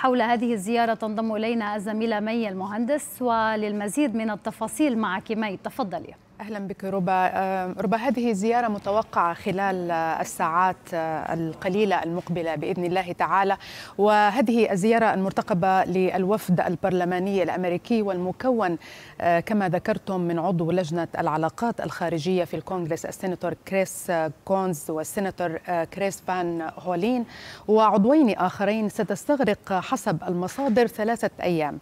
حول هذه الزيارة تنضم إلينا الزميلة مي المهندس وللمزيد من التفاصيل معك مي تفضلي اهلا بك ربا ربا هذه زياره متوقعه خلال الساعات آه، القليله المقبله باذن الله تعالى وهذه الزياره المرتقبه للوفد البرلماني الامريكي والمكون آه، كما ذكرتم من عضو لجنه العلاقات الخارجيه في الكونغرس السيناتور كريس آه، كونز والسيناتور كريس فان هولين وعضوين اخرين ستستغرق حسب المصادر ثلاثه ايام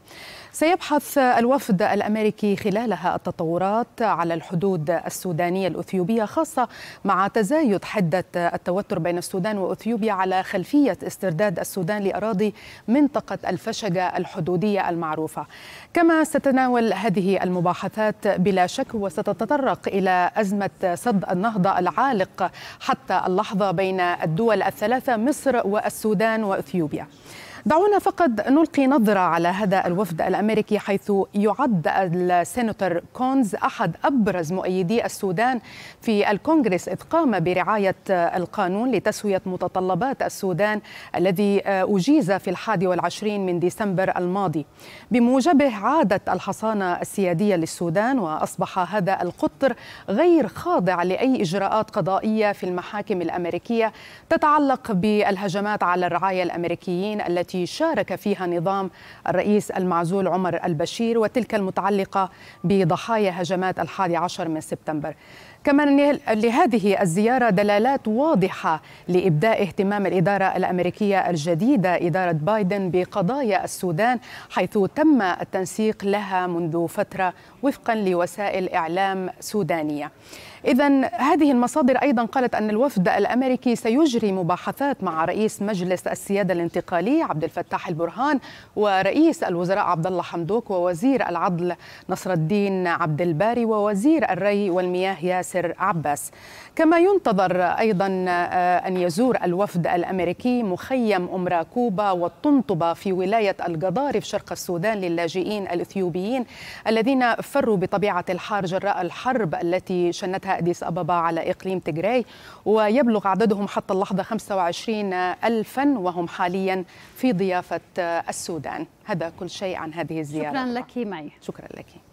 سيبحث الوفد الامريكي خلالها التطورات على الحكومة الحدود السودانية الأثيوبية خاصة مع تزايد حدة التوتر بين السودان وأثيوبيا على خلفية استرداد السودان لأراضي منطقة الفشجة الحدودية المعروفة كما ستناول هذه المباحثات بلا شك وستتطرق إلى أزمة سد النهضة العالق حتى اللحظة بين الدول الثلاثة مصر والسودان وأثيوبيا دعونا فقط نلقي نظرة على هذا الوفد الأمريكي حيث يعد السيناتور كونز أحد أبرز مؤيدي السودان في الكونغرس إذ قام برعاية القانون لتسوية متطلبات السودان الذي أجيز في الحادي والعشرين من ديسمبر الماضي بموجبه عادت الحصانة السيادية للسودان وأصبح هذا القطر غير خاضع لأي إجراءات قضائية في المحاكم الأمريكية تتعلق بالهجمات على الرعاية الأمريكيين التي التي شارك فيها نظام الرئيس المعزول عمر البشير وتلك المتعلقة بضحايا هجمات الحادي عشر من سبتمبر كما لهذه الزيارة دلالات واضحة لإبداء اهتمام الإدارة الأمريكية الجديدة إدارة بايدن بقضايا السودان حيث تم التنسيق لها منذ فترة وفقا لوسائل إعلام سودانية إذا هذه المصادر أيضا قالت أن الوفد الأمريكي سيجري مباحثات مع رئيس مجلس السيادة الانتقالي عبد الفتاح البرهان ورئيس الوزراء عبد الله حمدوك ووزير العدل نصر الدين عبد الباري ووزير الري والمياه ياسر عباس كما ينتظر أيضا آه، أن يزور الوفد الأمريكي مخيم أمرا كوبا والطنطبة في ولاية القضارف شرق السودان للاجئين الإثيوبيين الذين فروا بطبيعة الحال جراء الحرب التي شنتها مدينة أديس أبابا على إقليم تجراي ويبلغ عددهم حتى اللحظة 25 ألفا وهم حاليا في ضيافة السودان هذا كل شيء عن هذه الزيارة شكرا لك معي شكرا لك